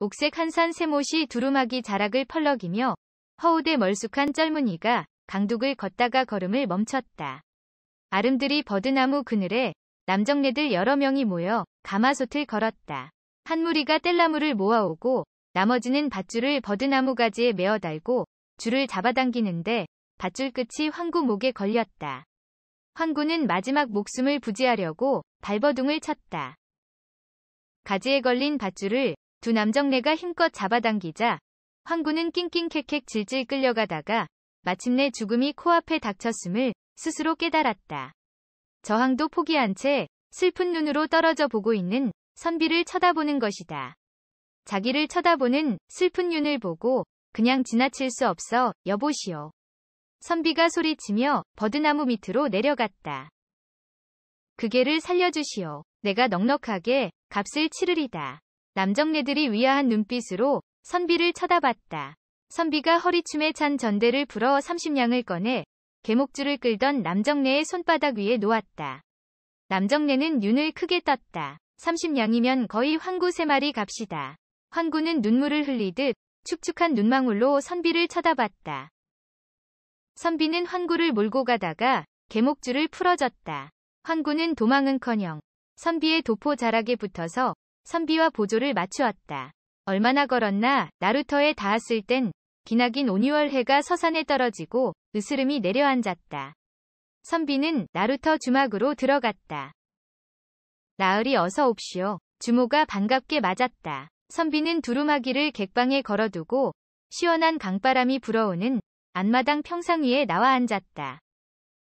옥색 한산 새못이 두루마기 자락을 펄럭이며 허우대 멀숙한 짤무늬가 강둑을 걷다가 걸음을 멈췄다. 아름드리 버드나무 그늘에 남정네들 여러 명이 모여 가마솥을 걸었다. 한 무리가 뗄나무를 모아오고 나머지는 밧줄을 버드나무 가지에 메어 달고 줄을 잡아당기는데 밧줄 끝이 황구 목에 걸렸다. 황구는 마지막 목숨을 부지하려고 발버둥을 쳤다. 가지에 걸린 밧줄을 두 남정네가 힘껏 잡아당기자 황구는 낑낑캐캐 질질 끌려가다가 마침내 죽음이 코앞에 닥쳤음을 스스로 깨달았다. 저항도 포기한 채 슬픈 눈으로 떨어져 보고 있는 선비를 쳐다보는 것이다. 자기를 쳐다보는 슬픈 눈을 보고 그냥 지나칠 수 없어 여보시오. 선비가 소리치며 버드나무 밑으로 내려갔다. 그개를 살려주시오. 내가 넉넉하게 값을 치르리다. 남정네들이 위아한 눈빛으로 선비를 쳐다봤다. 선비가 허리춤에 찬 전대를 불어 30냥을 꺼내 개목줄을 끌던 남정네의 손바닥 위에 놓았다. 남정네는 눈을 크게 떴다. 30냥이면 거의 황구 3마리 갑시다 황구는 눈물을 흘리듯 축축한 눈망울로 선비를 쳐다봤다. 선비는 황구를 몰고 가다가 개목줄을 풀어줬다. 황구는 도망은커녕 선비의 도포 자락에 붙어서 선비와 보조를 맞추었다. 얼마나 걸었나 나루터에 닿았을 땐 기나긴 오니월 해가 서산에 떨어지고 으스름이 내려앉았다. 선비는 나루터 주막으로 들어갔다. 나으리 어서 옵시오. 주모가 반갑게 맞았다. 선비는 두루마기를 객방에 걸어두고 시원한 강바람이 불어오는 안마당 평상 위에 나와 앉았다.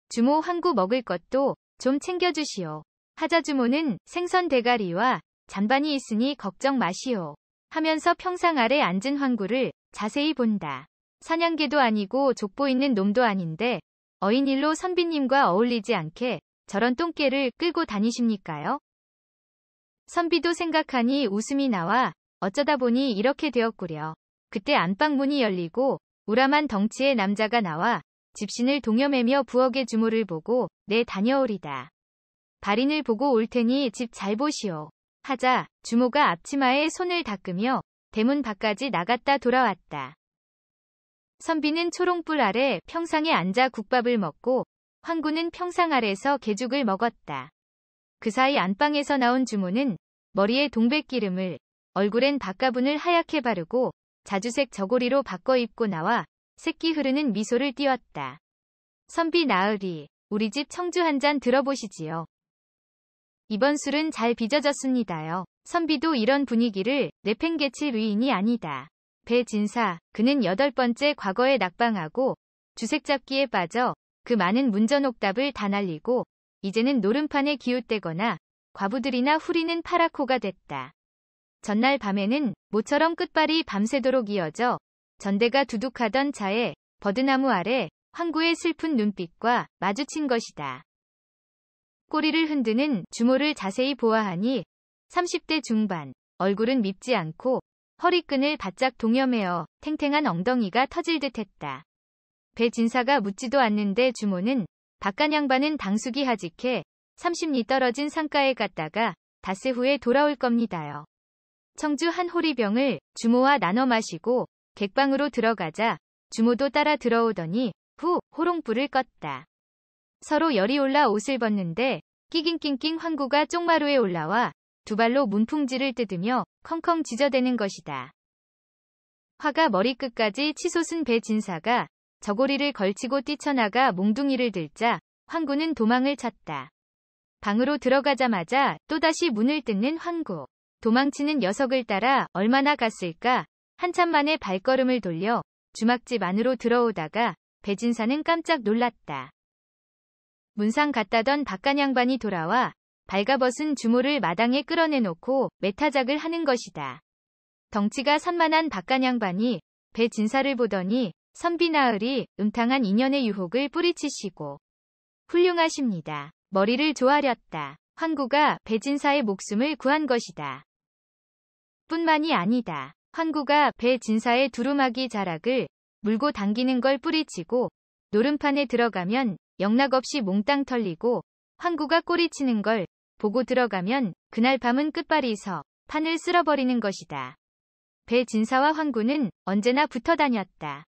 주모 황구 먹을 것도 좀 챙겨주시오. 하자 주모는 생선 대가리와 잔반이 있으니 걱정 마시오. 하면서 평상 아래 앉은 황구를 자세히 본다. 사냥개도 아니고 족보 있는 놈도 아닌데 어인일로 선비님과 어울리지 않게 저런 똥개를 끌고 다니십니까요? 선비도 생각하니 웃음이 나와 어쩌다 보니 이렇게 되었구려. 그때 안방 문이 열리고 우람한 덩치의 남자가 나와 집신을 동여매며 부엌의 주모를 보고 내 네, 다녀오리다. 발인을 보고 올 테니 집 잘 보시오. 하자 주모가 앞치마에 손을 닦으며 대문 밖까지 나갔다 돌아왔다. 선비는 초롱불 아래 평상에 앉아 국밥을 먹고 황구는 평상 아래서 개죽을 먹었다. 그 사이 안방에서 나온 주모는 머리에 동백기름을 얼굴엔 박가분을 하얗게 바르고 자주색 저고리로 바꿔 입고 나와 새끼 흐르는 미소를 띄웠다. 선비 나으리 우리 집 청주 한 잔 들어보시지요. 이번 술은 잘 빚어졌습니다요. 선비도 이런 분위기를 내팽개칠 위인이 아니다. 배 진사, 그는 여덟 번째 과거에 낙방하고 주색잡기에 빠져 그 많은 문전옥답을 다 날리고 이제는 노름판에 기웃대거나 과부들이나 후리는 파라코가 됐다. 전날 밤에는 모처럼 끝발이 밤새도록 이어져 전대가 두둑하던 차에 버드나무 아래 황구의 슬픈 눈빛과 마주친 것이다. 꼬리를 흔드는 주모를 자세히 보아하니 30대 중반, 얼굴은 밉지 않고 허리끈을 바짝 동여매어 탱탱한 엉덩이가 터질 듯했다. 배진사가 묻지도 않는데 주모는 바깥 양반은 당숙이 하직해 30리 떨어진 상가에 갔다가 닷새 후에 돌아올 겁니다요. 청주 한 호리병을 주모와 나눠 마시고 객방으로 들어가자 주모도 따라 들어오더니 후 호롱불을 껐다. 서로 열이 올라 옷을 벗는데 끼깅낑낑 황구가 쪽마루에 올라와 두 발로 문풍지를 뜯으며 컹컹 지저대는 것이다. 화가 머리끝까지 치솟은 배진사가 저고리를 걸치고 뛰쳐나가 몽둥이를 들자 황구는 도망을 찾다 방으로 들어가자마자 또다시 문을 뜯는 황구. 도망치는 녀석을 따라 얼마나 갔을까? 한참 만에 발걸음을 돌려 주막집 안으로 들어오다가 배진사는 깜짝 놀랐다. 문상 갔다던 박깥 양반이 돌아와 발가벗은 주모를 마당에 끌어내놓고 메타작을 하는 것이다. 덩치가 산만한 박깥 양반이 배 진사를 보더니 선비나을이 음탕한 인연의 유혹을 뿌리치시고 훌륭하십니다. 머리를 조아렸다. 황구가 배진사의 목숨을 구한 것이다. 뿐만이 아니다. 황구가 배진사의 두루마기 자락을 물고 당기는 걸 뿌리치고 노름판에 들어가면 영락 없이 몽땅 털리고 황구가 꼬리치는 걸 보고 들어가면 그날 밤은 끝발이서 판을 쓸어버리는 것이다. 배 진사와 황구는 언제나 붙어 다녔다.